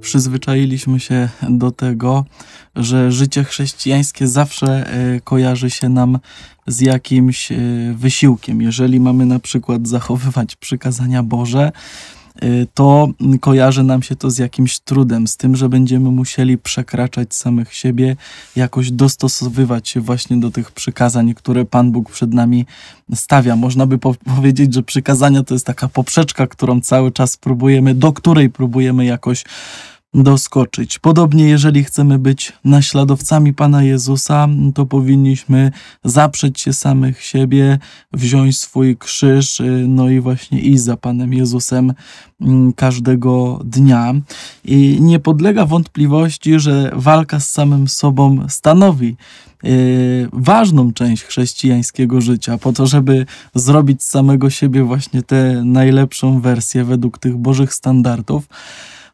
przyzwyczailiśmy się do tego, że życie chrześcijańskie zawsze e, kojarzy się nam z jakimś e, wysiłkiem. Jeżeli mamy na przykład zachowywać przykazania Boże, Y, to kojarzy nam się to z jakimś trudem, z tym, że będziemy musieli przekraczać samych siebie, jakoś dostosowywać się właśnie do tych przykazań, które Pan Bóg przed nami stawia. Można by po powiedzieć, że przykazania to jest taka poprzeczka, którą cały czas próbujemy, do której próbujemy jakoś doskoczyć. Podobnie, jeżeli chcemy być naśladowcami Pana Jezusa, to powinniśmy zaprzeć się samych siebie, wziąć swój krzyż, y, no i właśnie iść za Panem Jezusem mm, każdego dnia. I nie podlega wątpliwości, że walka z samym sobą stanowi y, ważną część chrześcijańskiego życia, po to, żeby zrobić z samego siebie właśnie tę najlepszą wersję według tych Bożych standardów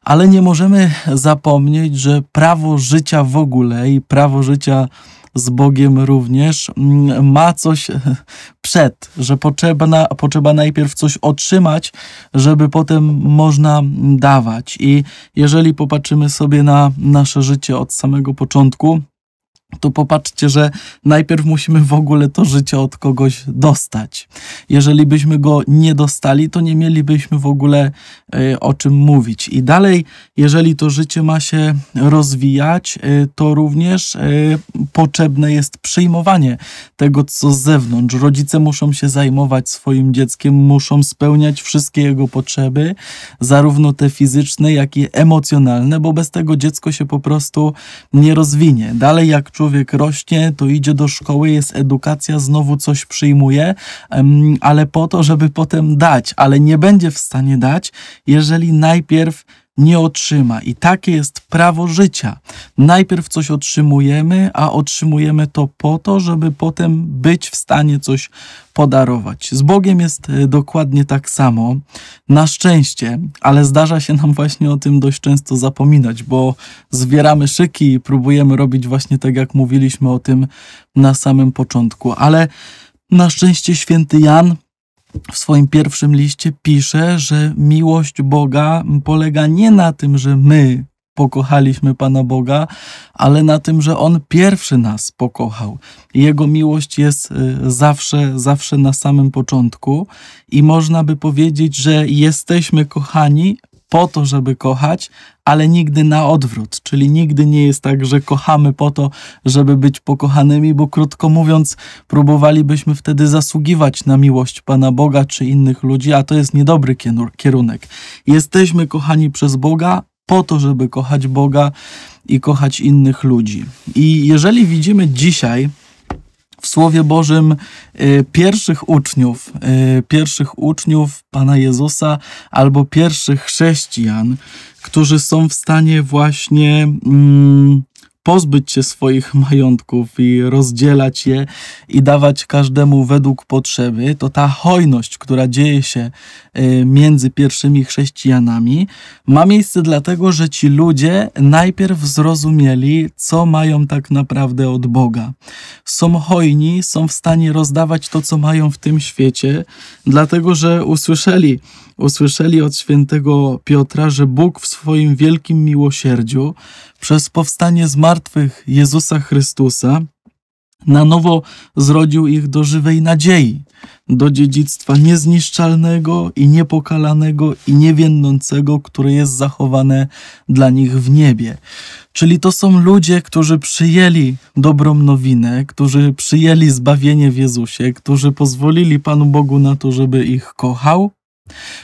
ale nie możemy zapomnieć, że prawo życia w ogóle i prawo życia z Bogiem również mm, ma coś przed, że potrzeba, potrzeba najpierw coś otrzymać, żeby potem można dawać. I jeżeli popatrzymy sobie na nasze życie od samego początku, to popatrzcie, że najpierw musimy w ogóle to życie od kogoś dostać. Jeżeli byśmy go nie dostali, to nie mielibyśmy w ogóle y, o czym mówić. I dalej, jeżeli to życie ma się rozwijać, y, to również y, potrzebne jest przyjmowanie tego, co z zewnątrz. Rodzice muszą się zajmować swoim dzieckiem, muszą spełniać wszystkie jego potrzeby, zarówno te fizyczne, jak i emocjonalne, bo bez tego dziecko się po prostu nie rozwinie. Dalej, jak człowiek rośnie, to idzie do szkoły, jest edukacja, znowu coś przyjmuje, ale po to, żeby potem dać, ale nie będzie w stanie dać, jeżeli najpierw nie otrzyma. I takie jest prawo życia. Najpierw coś otrzymujemy, a otrzymujemy to po to, żeby potem być w stanie coś podarować. Z Bogiem jest e, dokładnie tak samo. Na szczęście, ale zdarza się nam właśnie o tym dość często zapominać, bo zwieramy szyki i próbujemy robić właśnie tak, jak mówiliśmy o tym na samym początku. Ale na szczęście święty Jan w swoim pierwszym liście pisze, że miłość Boga polega nie na tym, że my pokochaliśmy Pana Boga, ale na tym, że On pierwszy nas pokochał. Jego miłość jest y, zawsze, zawsze na samym początku i można by powiedzieć, że jesteśmy kochani po to, żeby kochać, ale nigdy na odwrót, czyli nigdy nie jest tak, że kochamy po to, żeby być pokochanymi, bo krótko mówiąc, próbowalibyśmy wtedy zasługiwać na miłość Pana Boga czy innych ludzi, a to jest niedobry kierunek. Jesteśmy kochani przez Boga po to, żeby kochać Boga i kochać innych ludzi. I jeżeli widzimy dzisiaj, w Słowie Bożym y, pierwszych uczniów, y, pierwszych uczniów Pana Jezusa albo pierwszych chrześcijan, którzy są w stanie właśnie. Mm, pozbyć się swoich majątków i rozdzielać je i dawać każdemu według potrzeby, to ta hojność, która dzieje się e, między pierwszymi chrześcijanami, ma miejsce dlatego, że ci ludzie najpierw zrozumieli, co mają tak naprawdę od Boga. Są hojni, są w stanie rozdawać to, co mają w tym świecie, dlatego że usłyszeli, usłyszeli od świętego Piotra, że Bóg w swoim wielkim miłosierdziu przez powstanie z martwych Jezusa Chrystusa, na nowo zrodził ich do żywej nadziei, do dziedzictwa niezniszczalnego i niepokalanego i niewiennącego, które jest zachowane dla nich w niebie. Czyli to są ludzie, którzy przyjęli dobrą nowinę, którzy przyjęli zbawienie w Jezusie, którzy pozwolili Panu Bogu na to, żeby ich kochał,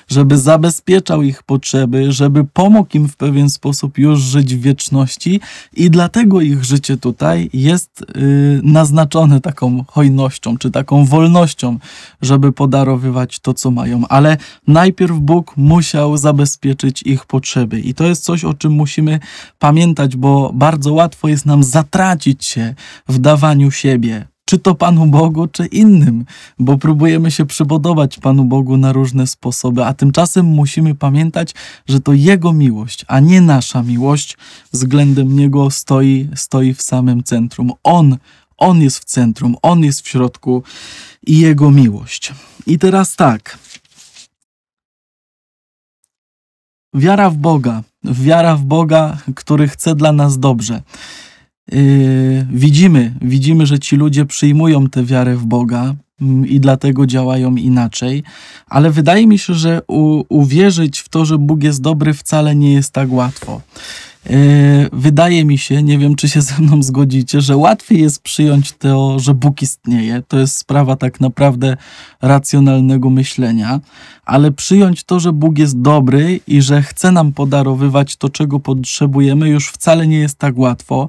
żeby zabezpieczał ich potrzeby, żeby pomógł im w pewien sposób już żyć w wieczności, i dlatego ich życie tutaj jest yy, naznaczone taką hojnością czy taką wolnością, żeby podarowywać to, co mają. Ale najpierw Bóg musiał zabezpieczyć ich potrzeby, i to jest coś, o czym musimy pamiętać, bo bardzo łatwo jest nam zatracić się w dawaniu siebie, czy to Panu Bogu, czy innym, bo próbujemy się przypodobać Panu Bogu na różne sposoby, a tymczasem musimy pamiętać, że to Jego miłość, a nie nasza miłość względem Niego stoi, stoi w samym centrum. On, On jest w centrum, On jest w środku i Jego miłość. I teraz tak. Wiara w Boga, wiara w Boga, który chce dla nas dobrze. Yy, widzimy, widzimy, że ci ludzie przyjmują tę wiarę w Boga mm, i dlatego działają inaczej, ale wydaje mi się, że u, uwierzyć w to, że Bóg jest dobry, wcale nie jest tak łatwo. Yy, wydaje mi się, nie wiem czy się ze mną zgodzicie, że łatwiej jest przyjąć to, że Bóg istnieje. To jest sprawa tak naprawdę racjonalnego myślenia, ale przyjąć to, że Bóg jest dobry i że chce nam podarowywać to, czego potrzebujemy, już wcale nie jest tak łatwo,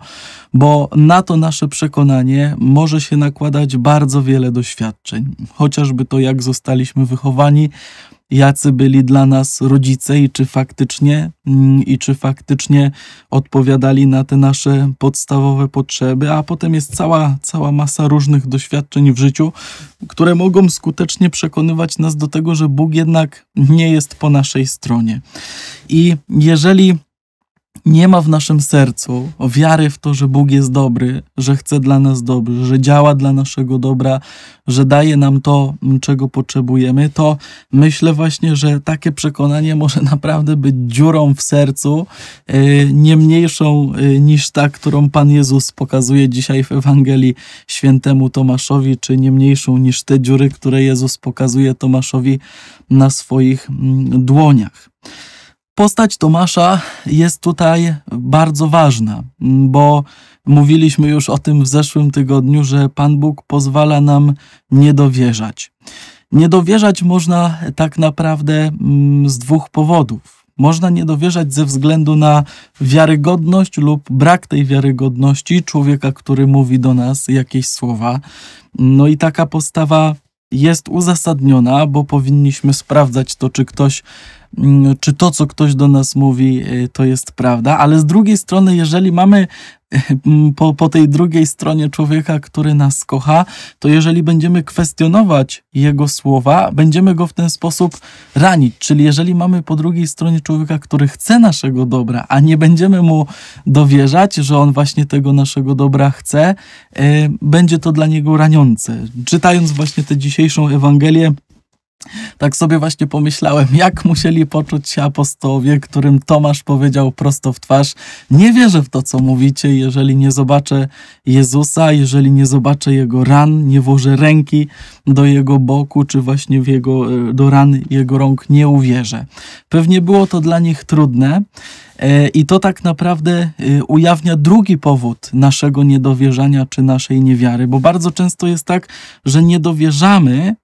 bo na to nasze przekonanie może się nakładać bardzo wiele doświadczeń. Chociażby to, jak zostaliśmy wychowani, jacy byli dla nas rodzice i czy faktycznie, mm, i czy faktycznie odpowiadali na te nasze podstawowe potrzeby, a potem jest cała, cała masa różnych doświadczeń w życiu, które mogą skutecznie przekonywać nas do tego, że Bóg jednak nie jest po naszej stronie. I jeżeli nie ma w naszym sercu wiary w to, że Bóg jest dobry, że chce dla nas dobrze, że działa dla naszego dobra, że daje nam to, czego potrzebujemy, to myślę właśnie, że takie przekonanie może naprawdę być dziurą w sercu, e, nie mniejszą e, niż ta, którą Pan Jezus pokazuje dzisiaj w Ewangelii świętemu Tomaszowi, czy nie mniejszą niż te dziury, które Jezus pokazuje Tomaszowi na swoich mm, dłoniach. Postać Tomasza jest tutaj bardzo ważna, bo mówiliśmy już o tym w zeszłym tygodniu, że Pan Bóg pozwala nam niedowierzać. Niedowierzać można tak naprawdę mm, z dwóch powodów. Można niedowierzać ze względu na wiarygodność lub brak tej wiarygodności człowieka, który mówi do nas jakieś słowa. No i taka postawa jest uzasadniona, bo powinniśmy sprawdzać to, czy ktoś Mm, czy to, co ktoś do nas mówi, y, to jest prawda, ale z drugiej strony, jeżeli mamy mm, po, po tej drugiej stronie człowieka, który nas kocha, to jeżeli będziemy kwestionować jego słowa, będziemy go w ten sposób ranić. Czyli jeżeli mamy po drugiej stronie człowieka, który chce naszego dobra, a nie będziemy mu dowierzać, że on właśnie tego naszego dobra chce, yy, będzie to dla niego raniące. Czytając właśnie tę dzisiejszą Ewangelię, tak sobie właśnie pomyślałem, jak musieli poczuć się apostołowie, którym Tomasz powiedział prosto w twarz: Nie wierzę w to, co mówicie, jeżeli nie zobaczę Jezusa, jeżeli nie zobaczę jego ran, nie włożę ręki do jego boku, czy właśnie w jego, e, do ran jego rąk, nie uwierzę. Pewnie było to dla nich trudne. E, I to tak naprawdę e, ujawnia drugi powód naszego niedowierzania czy naszej niewiary, bo bardzo często jest tak, że niedowierzamy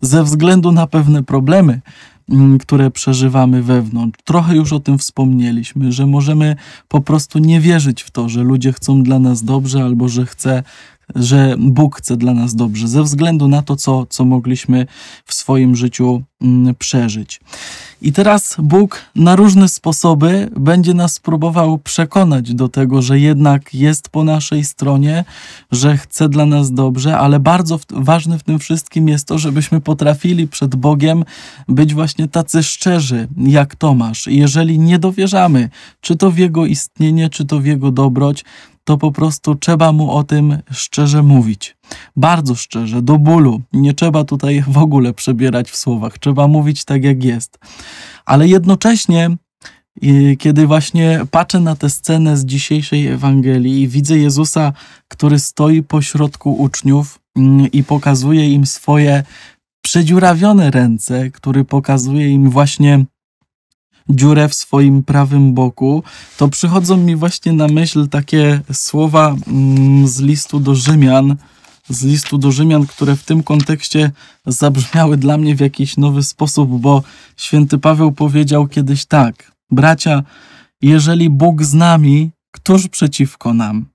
ze względu na pewne problemy, mm, które przeżywamy wewnątrz. Trochę już o tym wspomnieliśmy, że możemy po prostu nie wierzyć w to, że ludzie chcą dla nas dobrze albo że chce że Bóg chce dla nas dobrze, ze względu na to, co, co mogliśmy w swoim życiu mm, przeżyć. I teraz Bóg na różne sposoby będzie nas próbował przekonać do tego, że jednak jest po naszej stronie, że chce dla nas dobrze, ale bardzo w, ważne w tym wszystkim jest to, żebyśmy potrafili przed Bogiem być właśnie tacy szczerzy, jak Tomasz. I jeżeli nie dowierzamy, czy to w Jego istnienie, czy to w Jego dobroć, to po prostu trzeba mu o tym szczerze mówić. Bardzo szczerze, do bólu. Nie trzeba tutaj w ogóle przebierać w słowach, trzeba mówić tak, jak jest. Ale jednocześnie y, kiedy właśnie patrzę na tę scenę z dzisiejszej Ewangelii i widzę Jezusa, który stoi pośrodku uczniów mm, i pokazuje im swoje przedziurawione ręce, który pokazuje im właśnie dziurę w swoim prawym boku, to przychodzą mi właśnie na myśl takie słowa mm, z listu do Rzymian, z listu do Rzymian, które w tym kontekście zabrzmiały dla mnie w jakiś nowy sposób, bo święty Paweł powiedział kiedyś tak: Bracia, jeżeli Bóg z nami, któż przeciwko nam?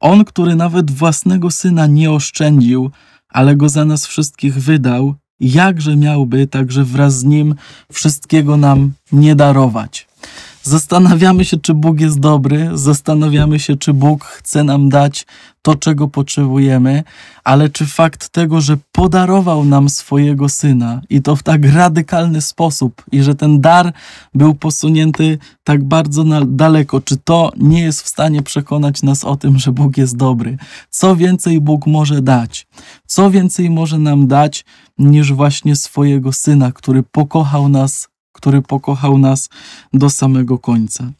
On, który nawet własnego syna nie oszczędził, ale go za nas wszystkich wydał, jakże miałby także wraz z nim wszystkiego nam nie darować. Zastanawiamy się, czy Bóg jest dobry, zastanawiamy się, czy Bóg chce nam dać to, czego potrzebujemy, ale czy fakt tego, że podarował nam swojego syna i to w tak radykalny sposób, i że ten dar był posunięty tak bardzo daleko, czy to nie jest w stanie przekonać nas o tym, że Bóg jest dobry? Co więcej Bóg może dać? Co więcej może nam dać niż właśnie swojego syna, który pokochał nas który pokochał nas do samego końca.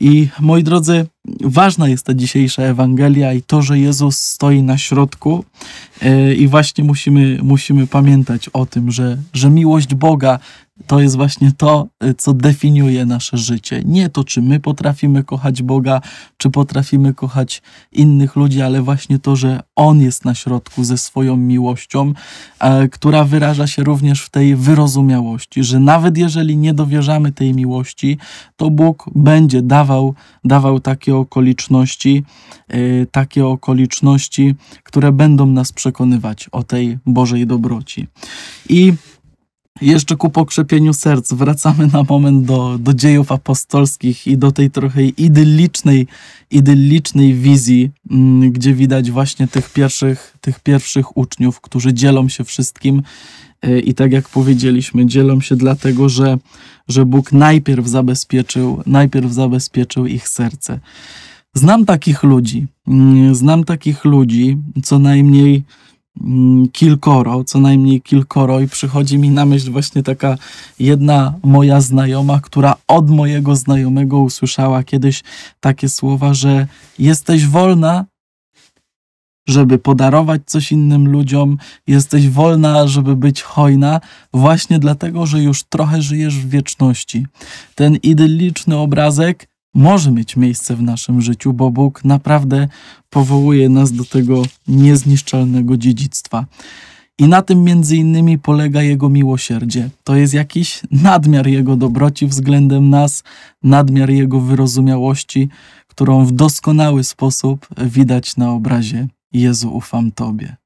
I moi drodzy, ważna jest ta dzisiejsza Ewangelia i to, że Jezus stoi na środku. E, I właśnie musimy, musimy pamiętać o tym, że, że miłość Boga to jest właśnie to, y, co definiuje nasze życie. Nie to, czy my potrafimy kochać Boga, czy potrafimy kochać innych ludzi, ale właśnie to, że On jest na środku ze swoją miłością, e, która wyraża się również w tej wyrozumiałości, że nawet jeżeli nie dowierzamy tej miłości, to Bóg będzie dawał, dawał takie okoliczności, e, takie okoliczności, które będą nas przekonywać o tej Bożej dobroci. I jeszcze ku pokrzepieniu serc wracamy na moment do, do dziejów apostolskich i do tej trochę idyllicznej, idyllicznej wizji, mm, gdzie widać właśnie tych pierwszych, tych pierwszych uczniów, którzy dzielą się wszystkim. E, I tak jak powiedzieliśmy, dzielą się dlatego, że, że Bóg najpierw zabezpieczył, najpierw zabezpieczył ich serce. Znam takich ludzi, mm, znam takich ludzi, co najmniej Mm, kilkoro, co najmniej kilkoro i przychodzi mi na myśl właśnie taka jedna moja znajoma, która od mojego znajomego usłyszała kiedyś takie słowa, że jesteś wolna, żeby podarować coś innym ludziom, jesteś wolna, żeby być hojna, właśnie dlatego, że już trochę żyjesz w wieczności. Ten idylliczny obrazek może mieć miejsce w naszym życiu, bo Bóg naprawdę powołuje nas do tego niezniszczalnego dziedzictwa. I na tym między innymi polega Jego miłosierdzie. To jest jakiś nadmiar Jego dobroci względem nas, nadmiar Jego wyrozumiałości, którą w doskonały sposób widać na obrazie Jezu, ufam Tobie.